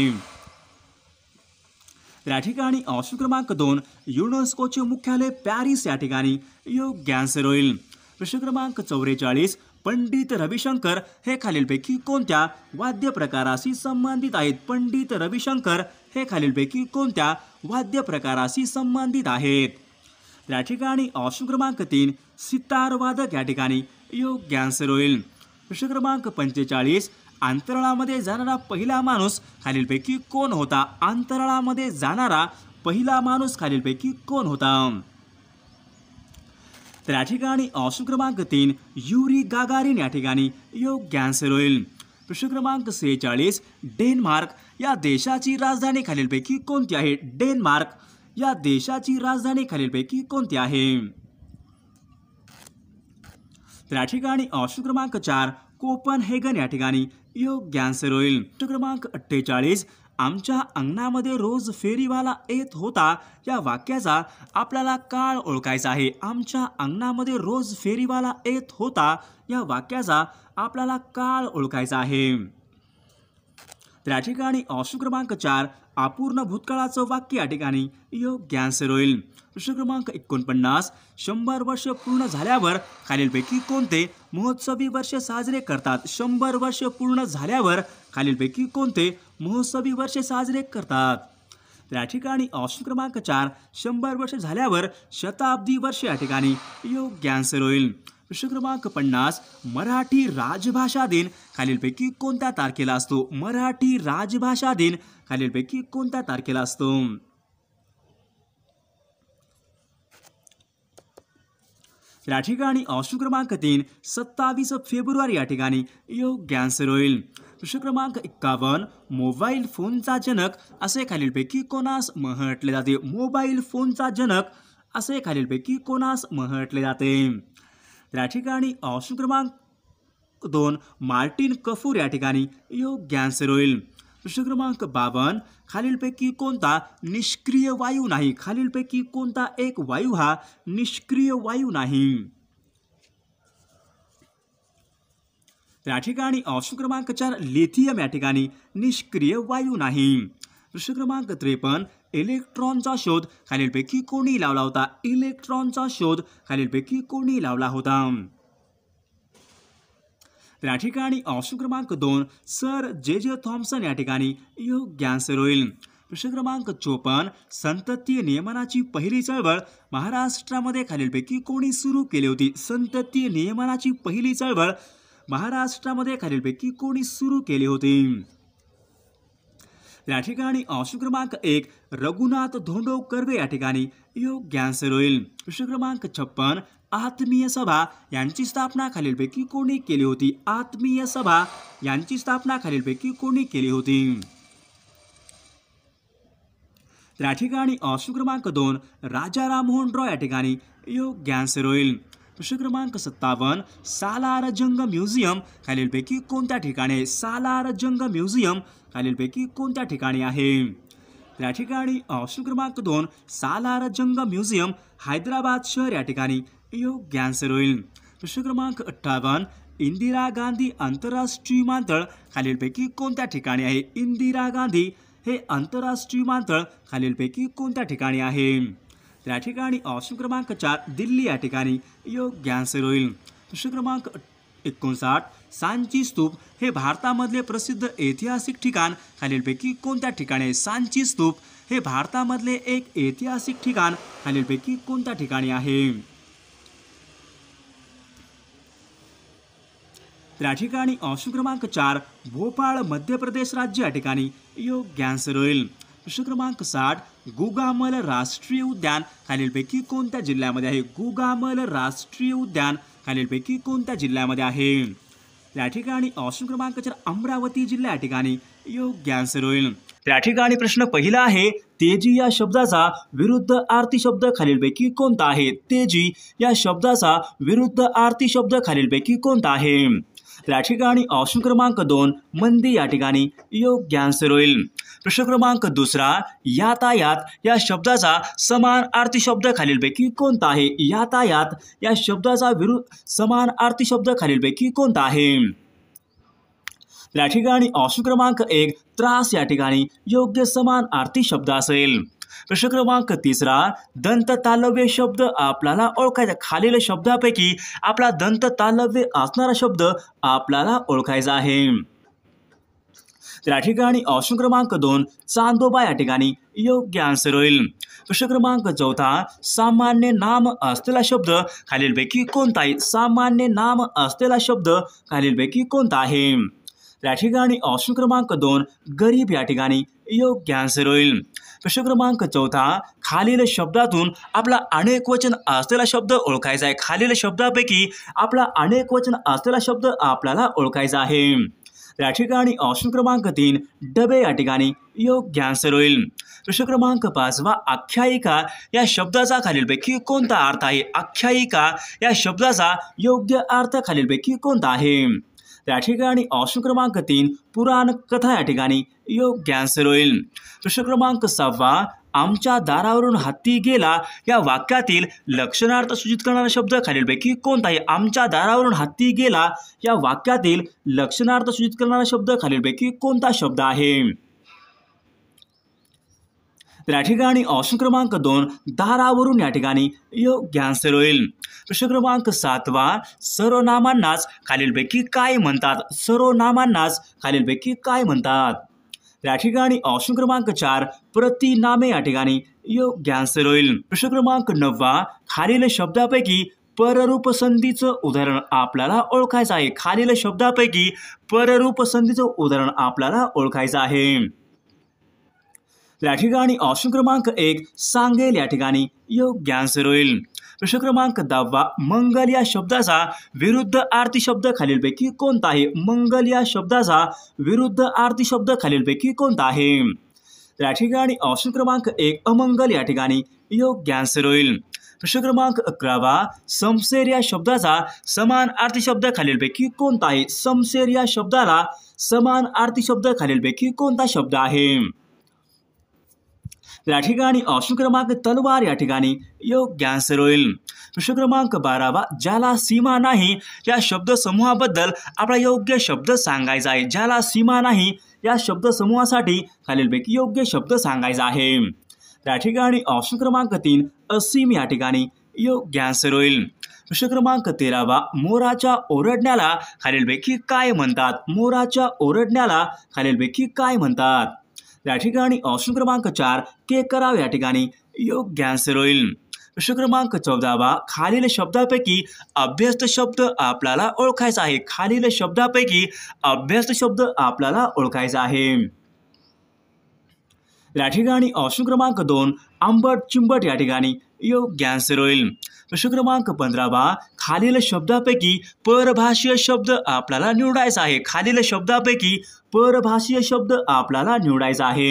त्या ठिकाणी ऑप्शन क्रमांक दोन युनेस्कोचे मुख्यालय पॅरिस या ठिकाणी योग्य आन्सर होईल प्रश्न क्रमांक चौवेचाळीस पंडित रविशंकर हे खालीलपैकी कोणत्या वाद्य प्रकाराशी संबंधित आहेत पंडित रविशंकर हे खालीलपैकी कोणत्या वाद्य प्रकाराशी संबंधित आहेत त्या ठिकाणी ऑप्शन क्रमांक तीन सितारवादक या ठिकाणी योग्य आन्सर होईल प्रश्न क्रमांक पंचेचाळीस अंतराळामध्ये जाणारा पहिला माणूस खालीलपैकी कोण होता अंतराळामध्ये जाणारा पहिला माणूस खालीलपैकी कोण होता त्या ठिकाणी ऑप्शन क्रमांक तीन युरी गागारिन या ठिकाणी योग्य आन्सर होईल प्रश्न क्रमांक सेहेचाळीस डेन्मार्क या देशाची राजधानी खालीलपैकी कोणती आहे डेन्मार्क या देशाची राजधानी खालीलपैकी कोणती आहे त्या या ठिकाणी ऑप्शन क्रमांक चार कोपन हेगन या ठिकाणी योग्य आन्सर होईल क्रमांक अठ्ठेचाळीस आमच्या अंगणामध्ये रोज फेरीवाला येत होता या वाक्याचा आपल्याला काळ ओळखायचा आहे आमच्या अंगणामध्ये रोज फेरीवाला येत होता या वाक्याचा आपल्याला काळ ओळखायचा आहे तर ठिकाणी ऑप्शन क्रमांक चार अपूर्ण भूतकाळाचं वाक्य या ठिकाणी योग्य आन्सर होईल प्रश्न क्रमांक एकोणपन्नास शंभर वर्ष पूर्ण झाल्यावर खालीलपैकी कोणते महोत्सवी वर्ष साजरे करतात शंभर वर्ष पूर्ण झाल्यावर खालीलपैकी कोणते महोत्सवी वर्ष साजरे करतात तर या ठिकाणी ऑप्शन क्रमांक चार शंभर वर्ष झाल्यावर शताब्दी वर्ष या ठिकाणी योग्य आन्सर होईल प्रश्न क्रमांक पन्नास मराठी राजभाषा दिन खालीलपैकी कोणत्या तारखेला असतो मराठी राजभाषा दिन खालीलपैकी कोणत्या तारखेला असतो या ठिकाणी ऑप्शन क्रमांक तीन सत्तावीस फेब्रुवारी या ठिकाणी योग्य आन्सर होईल प्रश्न क्रमांक एक्कावन्न मोबाईल फोनचा जनक असे खालीलपैकी कोणास म्हटले जाते मोबाईल फोनचा जनक असे खालीलपैकी कोणास म्हटले जाते तर या ठिकाणी ऑप्शन क्रमांक दोन मार्टिन कफूर या ठिकाणी योग्य आन्सर होईल प्रश्न क्रमांक बावन्न खालीलपैकी कोणता निष्क्रिय वायू नाही खालीलपैकी कोणता एक वायू हा निष्क्रिय वायू नाही या ठिकाणी ऑप्शन क्रमांक चार लिथियम या ठिकाणी निष्क्रिय वायू नाही प्रश्न क्रमांक त्रेपन्न इलेक्ट्रॉनचा शोध खालीलपैकी कोणी लावला होता इलेक्ट्रॉनचा शोध खालीलपैकी कोणी लावला होता या ठिकाणी ऑप्शन क्रमांक दोन सर जे जे थॉम्सन या ठिकाणी योग्य आन्सर होईल प्रश्न क्रमांक चोपन्न संततीय नियमनाची पहिली चळवळ महाराष्ट्रामध्ये खालीलपैकी कोणी सुरू केली होती संततीय नियमनाची पहिली चळवळ महाराष्ट्रामध्ये खालीलपैकी कोणी सुरू केली होती या ठिकाणी अंश क्रमांक एक रघुनाथ धोंडो कर्वे या ठिकाणी योग्य आन्सर होईल प्रश्न क्रमांक छप्पन आत्मीय सभा यांची स्थापना खालीलपैकी कोणी केली होती आत्मीय सभा यांची स्थापना खालीलपैकी कोणी केली होती या ठिकाणी अंश क्रमांक दोन राजा राममोहन रॉय या ठिकाणी योग्य आन्सर होईल प्रश्न क्रमांक सत्तावन्न सालार जंग म्युझियम खालीलपैकी कोणत्या ठिकाणी सालार जंग म्युझियम खालीलपैकी कोणत्या ठिकाणी आहे या ठिकाणी ऑप्शन क्रमांक दोन सालार जंग म्युझियम हैदराबाद शहर या ठिकाणी योग्य आन्सर होईल प्रश्न क्रमांक अठ्ठावन्न इंदिरा गांधी आंतरराष्ट्रीय विमानतळ खालीलपैकी कोणत्या ठिकाणी आहे इंदिरा गांधी हे आंतरराष्ट्रीय विमानतळ खालीलपैकी कोणत्या ठिकाणी आहे तर ऑप्शन क्रमांक चार दिल्ली या ठिकाणी योग्य आन्सर हो प्रश्न क्रमांक एकोणसाठ सांची स्तूप हे भारतामधले प्रसिद्ध ऐतिहासिक ठिकाण खालीलपैकी को ठिकाणी आहे सांची स्तूप हे भारतामधले एक ऐतिहासिक ठिकाण खालीलपैकी को ठिकाणी है तर ऑप्शन क्रमांक चार भोपाल मध्य प्रदेश राज्य या ठिकाणी योग्य आन्सर होईल क्रमांक साठ गुगामल राष्ट्रीय उद्यान खालीलपैकी कोणत्या जिल्ह्यामध्ये आहे गुगामल राष्ट्रीय उद्यान खालीलपैकी कोणत्या जिल्ह्यामध्ये आहे या ठिकाणी ऑप्शन क्रमांक चार अमरावती जिल्हा या ठिकाणी योग्य आन्सर होईल त्या ठिकाणी प्रश्न पहिला आहे तेजी या शब्दाचा विरुद्ध आरती शब्द खालीलपैकी कोणता आहे तेजी या शब्दाचा विरुद्ध आरती शब्द खालीलपैकी कोणता आहे त्या ठिकाणी ऑप्शन क्रमांक दोन मंदी या ठिकाणी योग्य आन्सर होईल प्रश्न क्रमांक दुसरा यातायात या शब्दाचा समान आर्थिक शब्द खालीलपैकी कोणता आहे यातायात या शब्दाचा विरुद्ध समान आरती शब्द खालीलपैकी कोणता आहे या ठिकाणी ऑप्शन क्रमांक एक त्रास या ठिकाणी योग्य समान आर्थिक शब्द असेल प्रश्न क्रमांक तिसरा दंत तालव्य शब्द आपल्याला ओळखायचा खालील शब्दापैकी आपला दंत तालव्य असणारा शब्द आपल्याला ओळखायचा आहे त्या ठिकाणी ऑप्शन क्रमांक दोन चांदोबा या ठिकाणी योग्य आन्सर होईल प्रश्न क्रमांक चौथा सामान्य नाम असलेला शब्द खालीलपैकी कोणता आहे सामान्य नाम असलेला शब्द खालीलपैकी कोणता आहे त्या ठिकाणी ऑप्शन क्रमांक दोन गरीब या ठिकाणी योग्य आन्सर होईल प्रश्न क्रमांक चौथा खालील शब्दातून आपला अनेक वचन असलेला शब्द ओळखायचा आहे खालील शब्दापैकी आपला अनेक वचन असलेला शब्द आपल्याला ओळखायचा आहे या ठिकाणी ऑप्शन क्रमांक तीन डबे या ठिकाणी योग्य आन्सर होईल प्रश्न क्रमांक पाच वा आख्यायिका या शब्दाचा खालीलपैकी कोणता अर्थ आहे आख्यायिका या शब्दाचा योग्य अर्थ खालीलपैकी कोणता आहे त्या ठिकाणी ऑप्शन क्रमांक तीन पुराण कथा या ठिकाणी योग्य आन्सर होईल प्रश्न क्रमांक सहावा आमच्या दारावरून हत्ती गेला या वाक्यातील लक्षणार्थ सूचित करणारा शब्द खालीलपैकी कोणता आहे आमच्या दारावरून हत्ती गेला या वाक्यातील लक्षणार्थ सूचित करणारा शब्द खालीलपैकी कोणता शब्द आहे तर या ठिकाणी ऑप्शन क्रमांक दोन दारावरून या ठिकाणी योग्य आन्सर होईल प्रश्न क्रमांक सातवा सर्वनामांनाच खालीलपैकी काय म्हणतात सर्वनामांनाच खालीलपैकी काय म्हणतात या ठिकाणी ऑप्शन क्रमांक चार प्रतिनामे या ठिकाणी योग्य आन्सर होईल प्रश्न क्रमांक नववा खालील शब्दापैकी पररूपसंधीचं उदाहरण आपल्याला ओळखायचं आहे खालील शब्दापैकी पररूपसंधीचं उदाहरण आपल्याला ओळखायचं आहे त्या ठिकाणी ऑप्शन क्रमांक एक सांगेल या ठिकाणी योग्य आन्सर होईल प्रश्न क्रमांक दहावा मंगल या शब्दाचा विरुद्ध आरती शब्द खालीलपैकी कोणता आहे मंगल या शब्दाचा विरुद्ध आरती शब्द खालीलपैकी कोणता आहे त्या ठिकाणी ऑप्शन क्रमांक एक अमंगल या ठिकाणी योग्य आन्सर होईल प्रश्न क्रमांक अकरावा समसेर या शब्दाचा समान आरती शब्द खालीलपैकी कोणता आहे समसेर या शब्दाला समान आरती शब्द खालीलपैकी कोणता शब्द आहे या ठिकाणी ऑप्शन क्रमांक तलवार या ठिकाणी योग्य आन्सर होईल प्रश्न क्रमांक बारावा ज्याला सीमा नाही या शब्दसमूहाबद्दल आपला योग्य शब्द सांगायचा आहे ज्याला सीमा नाही या शब्दसमूहासाठी खालीलपैकी योग्य शब्द सांगायचा आहे त्या ठिकाणी ऑप्शन क्रमांक तीन असीम या ठिकाणी योग्य आन्सर होईल प्रश्न क्रमांक तेरावा मोराच्या ओरडण्याला खालीलपैकी काय म्हणतात मोराच्या ओरडण्याला खालीलपैकी काय म्हणतात या ठिकाणी ऑप्शन क्रमांक चार के कराव या ठिकाणी योग्य आन्सर होईल प्रश्न क्रमांक चौदावा खालील शब्दापैकी अभ्यस्त शब्द आपल्याला ओळखायचा आहे खालील शब्दापैकी अभ्यस्त शब्द आपल्याला ओळखायचा आहे या ठिकाणी ऑप्शन क्रमांक दोन आंबट चिंबट या ठिकाणी योग्य आन्सर होईल प्रश्न क्रमांक पंधरावा खालील शब्दापैकी परभाषीय शब्द आपल्याला निवडायचा आहे खालील शब्दापैकी परभाषीय शब्द आपल्याला निवडायचा आहे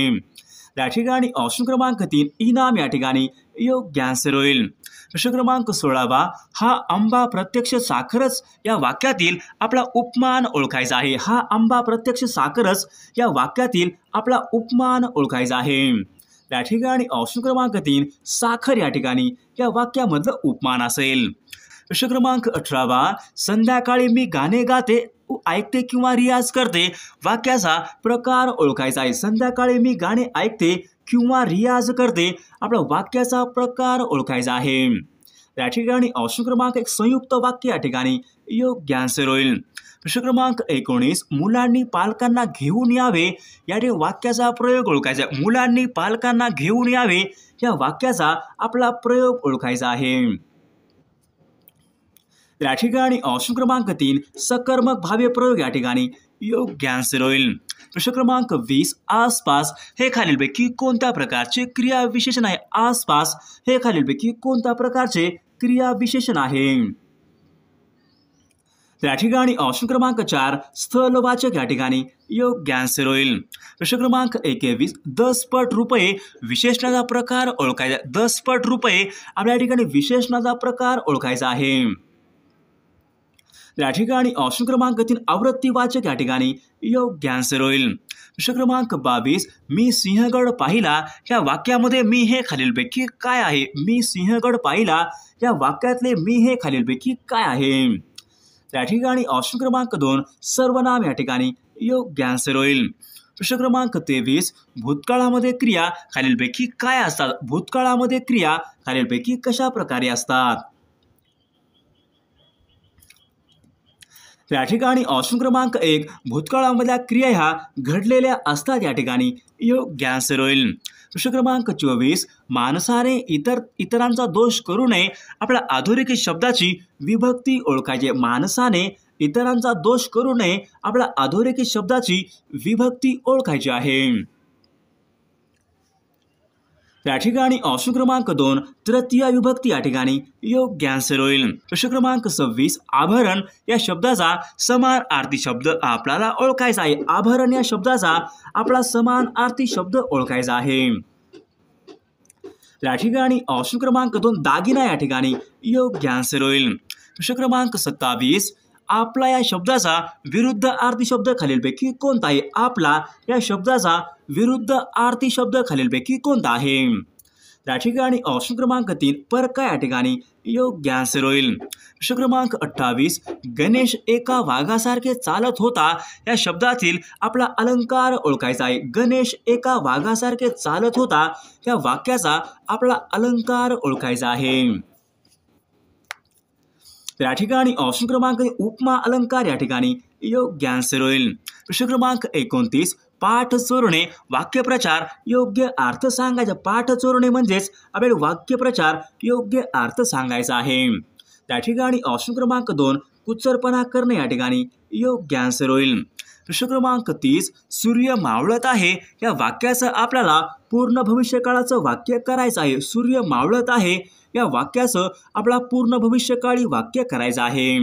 या ठिकाणी ऑप्शन क्रमांक तीन इनाम या ठिकाणी योग्य आन्सर होईल प्रश्न क्रमांक सोळावा हा आंबा प्रत्यक्ष साखरच या वाक्यातील आपला उपमान ओळखायचा आहे हा आंबा प्रत्यक्ष साखरच या वाक्यातील आपला उपमान ओळखायचा आहे या ठिकाणी ऑप्शन क्रमांक तीन साखर या ठिकाणी या वाक्यामधलं उपमान असेल प्रश्न क्रमांक अठरावा संध्याकाळी मी गाणे गाते ऐकते किंवा रियाज करते वाक्याचा प्रकार ओळखायचा आहे संध्याकाळी मी गाणे ऐकते किंवा रियाज करते आपला वाक्याचा प्रकार ओळखायचा आहे या ठिकाणी ऑप्शन क्रमांक एक संयुक्त वाक्य या ठिकाणी योग्य आन्सर होईल प्रश्न क्रमांक एकोणीस मुलांनी पालकांना घेऊन यावे या ठिकाणी वाक्याचा प्रयोग ओळखायचा आहे मुलांनी पालकांना घेऊन यावे या वाक्याचा आपला प्रयोग ओळखायचा आहे त्या ठिकाणी ऑप्शन क्रमांक तीन सकर्मक भाव्य प्रयोग या ठिकाणी योग्य आन्सर होईल प्रश्न क्रमांक वीस आसपास हे खालीलपैकी कोणत्या प्रकारचे क्रियाविशेषण आहे आसपास हे खालीलपैकी कोणत्या प्रकारचे क्रियाविशेषण आहे त्या ठिकाणी ऑप्शन क्रमांक चार स्थलवाचक या ठिकाणी योग्य आन्सर होईल प्रश्न क्रमांक एकेवीस दस पट रुपये विशेषणाचा प्रकार ओळखायचा दस पट रुपये आपल्या ठिकाणी विशेषणाचा प्रकार ओळखायचा आहे त्या ठिकाणी ऑप्शन क्रमांक तीन आवृत्तीवाचक या ठिकाणी योग्य आन्सर होईल प्रश्न क्रमांक बावीस मी सिंहगड पाहिला या वाक्यामध्ये मी हे खालीलपैकी काय आहे मी सिंहगड पाहिला या वाक्यातले मी हे खालीलपैकी काय आहे त्या ठिकाणी ऑप्शन क्रमांक दोन सर्वनाम या ठिकाणी योग्य आन्सर होईल प्रश्न क्रमांक तेवीस भूतकाळामध्ये क्रिया खालीलपैकी काय असतात भूतकाळामध्ये क्रिया खालीलपैकी कशा प्रकारे असतात त्या ठिकाणी ऑप्शन क्रमांक एक भूतकाळामधल्या क्रिया ह्या घडलेल्या असतात या ठिकाणी योग्य आन्सर होईल प्रश्न क्रमांक चोवीस माणसाने इतर इतरांचा दोष करू नये आपल्या आधुनिक शब्दाची विभक्ती ओळखायची माणसाने इतरांचा दोष करू नये आपल्या आधुनिक शब्दाची विभक्ती ओळखायची आहे त्या ठिकाणी ऑप्शन क्रमांक दोन तृतीय विभक्ती या ठिकाणी योग्य आन्सर होईल प्रश्न क्रमांक सव्वीस आभरण या शब्दाचा समान आरती शब्द आपल्याला ओळखायचा आहे आभरण या शब्दाचा आपला समान आरती शब्द ओळखायचा आहे या ठिकाणी ऑप्शन क्रमांक दोन दागिना या ठिकाणी योग्य आन्सर होईल प्रश्न क्रमांक सत्तावीस आपला या शब्दाचा विरुद्ध आरती शब्द खालीलपैकी कोणता आहे आपला या शब्दाचा विरुद्ध आरती शब्द खालीलपैकी कोणता आहे त्या ठिकाणी ऑप्शन क्रमांक तीन काय या ठिकाणी योग्य आन्सर होईल प्रश्न क्रमांक अठ्ठावीस गणेश एका वाघासारखे चालत होता या शब्दातील आपला अलंकार ओळखायचा आहे गणेश एका वाघासारखे चालत होता या वाक्याचा आपला अलंकार ओळखायचा आहे त्या या ठिकाणी ऑप्शन क्रमांक उपमा अलंकार या ठिकाणी योग्य आन्सर होईल प्रश्न क्रमांक एकोणतीस पाठ चोरणे वाक्यप्रचार योग्य अर्थ सांगायचा पाठ चोरणे म्हणजेच आपल्याला वाक्यप्रचार योग्य अर्थ सांगायचा आहे त्या ठिकाणी ऑप्शन क्रमांक दोन कुचरपणा करणे या ठिकाणी योग्य आन्सर होईल प्रश्न क्रमांक तीस सूर्य मावळत आहे या वाक्याचं आपल्याला पूर्ण भविष्यकाळाचं वाक्य करायचं आहे सूर्य मावळत आहे या वाक्याचं आपला पूर्ण भविष्यकाळी वाक्य करायचं आहे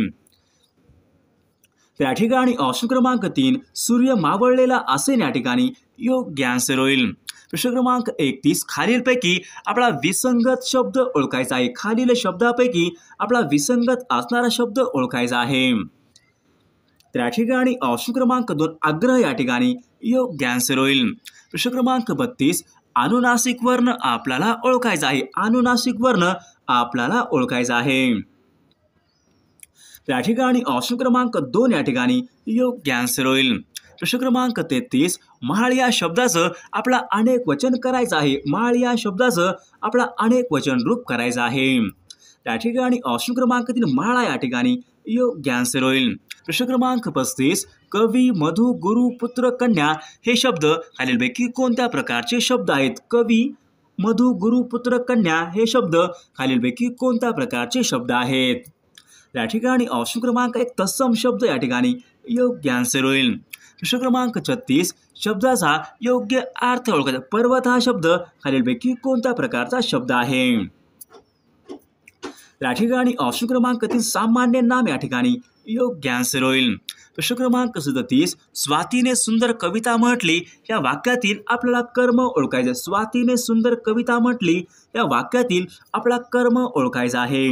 त्या ठिकाणी ऑप्शन क्रमांक तीन सूर्य मावळलेला असेल या ठिकाणी योग्य आन्सर होईल प्रश्न क्रमांक एकतीस खालीलपैकी आपला विसंगत शब्द ओळखायचा आहे खालील शब्दापैकी आपला विसंगत असणारा शब्द ओळखायचा आहे त्या ठिकाणी ऑप्शन क्रमांक दोन आग्रह या ठिकाणी योग्य आन्सर होईल प्रश्न क्रमांक बत्तीस अनुनासिक वर्ण आपल्याला ओळखायचा आहे अनुनासिक वर्ण आपल्याला ओळखायचा आहे त्या ठिकाणी ऑप्शन क्रमांक दोन या ठिकाणी योग्य आन्सर होईल प्रश्न क्रमांक तेहतीस महाळ या शब्दाचं आपला अनेक वचन करायचं आहे महाळ या शब्दाचं आपला अनेक वचन रूप करायचं आहे त्या ठिकाणी ऑप्शन क्रमांक तीन माळा या ठिकाणी योग्य आन्सर होईल प्रश्न क्रमांक पस्तीस कवी मधु गुरु पुत्र कन्या हे शब्द खालीलपैकी कोणत्या प्रकारचे शब्द आहेत कवी मधु गुरु पुत्र कन्या हे शब्द खालीलपैकी कोणत्या प्रकारचे शब्द आहेत या ठिकाणी ऑप्शन क्रमांक एक तत्सम शब्द या ठिकाणी योग्य आन्सर होईल प्रश्न क्रमांक छत्तीस शब्दाचा योग्य अर्थ ओळखायचा पर्वत हा शब्द खालीलपैकी कोणत्या प्रकारचा शब्द आहे या ठिकाणी ऑप्शन क्रमांक तीन सामान्य नाम या ठिकाणी योग्य आन्सर होईल प्रश्न क्रमांक सदतीस स्वातीने सुंदर कविता म्हटली या वाक्यातील आपल्याला कर्म ओळखायचं स्वातीने सुंदर कविता म्हटली या वाक्यातील आपला कर्म ओळखायचा आहे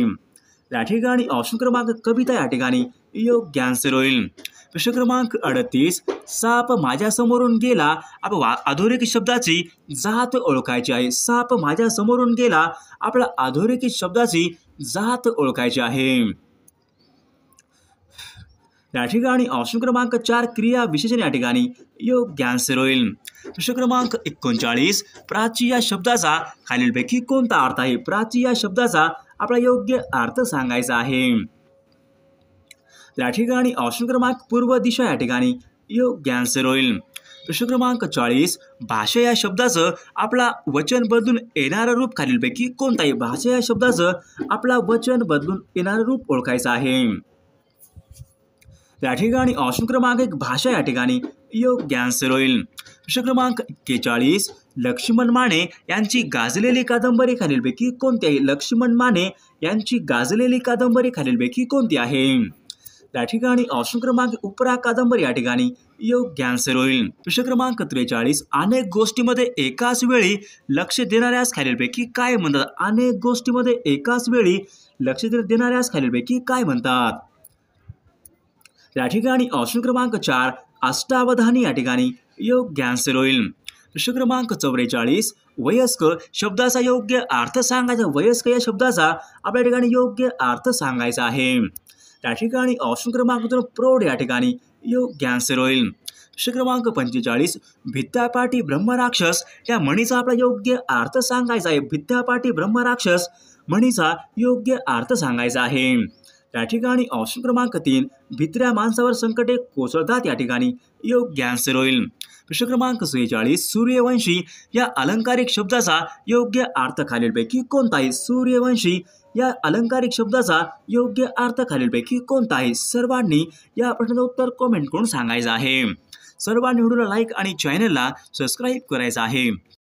या ठिकाणी ऑप्शन क्रमांक कविता या ठिकाणी योग्य आन्सर होईल प्रश्न क्रमांक अडतीस साप माझ्या समोरून गेला आप वा आधुनिक शब्दाची जात ओळखायची आहे साप माझ्या समोरून गेला आपला आधुनिक शब्दाची जात ओळखायची आहे या ठिकाणी ऑप्शन क्रमांक चार क्रिया विशेषण या ठिकाणी योग्य आन्सर होईल प्रश्न क्रमांक एकोणचाळीस प्राची या शब्दाचा खालीलपैकी कोणता अर्थ आहे प्राची या शब्दाचा आपला योग्य अर्थ सांगायचा आहे या ठिकाणी ऑप्शन क्रमांक पूर्व दिशा या ठिकाणी योग्य आन्सर होईल प्रश्न क्रमांक चाळीस भाषा या शब्दाचं आपला वचन बदलून येणारं रूप खालीलपैकी कोणताही भाषा या शब्दाचं आपला वचन बदलून येणारं रूप ओळखायचं आहे त्या ठिकाणी ऑप्शन क्रमांक एक भाषा या ठिकाणी योग्य आन्सर होईल प्रश्न क्रमांक एक्केचाळीस लक्ष्मण माने यांची गाजलेली कादंबरी खालीलपैकी कोणती आहे लक्ष्मण माने यांची गाजलेली कादंबरी खालीलपैकी कोणती आहे त्या ठिकाणी ऑप्शन क्रमांक उपरा कादंबरी या ठिकाणी योग्य आन्सर होईल प्रश्न क्रमांक त्रेचाळीस अनेक गोष्टीमध्ये एकाच वेळी लक्ष देणाऱ्यास खालीलपैकी काय म्हणतात अनेक गोष्टीमध्ये एकाच वेळी लक्ष देणाऱ्यास खालीलपैकी काय म्हणतात या ठिकाणी ऑप्शन क्रमांक चार अष्टावधानी या ठिकाणी योग्य आन्सर होईल प्रश्न क्रमांक चौवेचाळीस वयस्क शब्दाचा योग्य अर्थ सांगायचा वयस्क या शब्दाचा आपल्या ठिकाणी योग्य अर्थ सांगायचा आहे त्या ठिकाणी ऑप्शन क्रमांक दोन प्रौढ या ठिकाणी योग्य आन्सर होईल प्रश्न क्रमांक पंचेचाळीस भित्त्यापाठी ब्रह्मराक्षस या म्हणीचा आपला योग्य अर्थ सांगायचा आहे भित्त्यापाठी ब्रह्मराक्षस म्हणीचा योग्य अर्थ सांगायचा आहे या ठिकाणी ऑप्शन क्रमांक तीन भित्र्या माणसावर संकटे कोसळतात या ठिकाणी योग्य आन्सर होईल प्रश्न क्रमांक सेहेचाळीस सूर्यवंशी या अलंकारिक शब्दाचा योग्य अर्थ खालीलपैकी कोणता आहे सूर्यवंशी या अलंकारिक शब्दाचा योग्य अर्थ खालीलपैकी कोणता आहे सर्वांनी या प्रश्नाचं उत्तर कॉमेंट करून सांगायचं आहे सर्वांनी व्हिडिओला लाईक आणि चॅनलला सबस्क्राईब करायचं आहे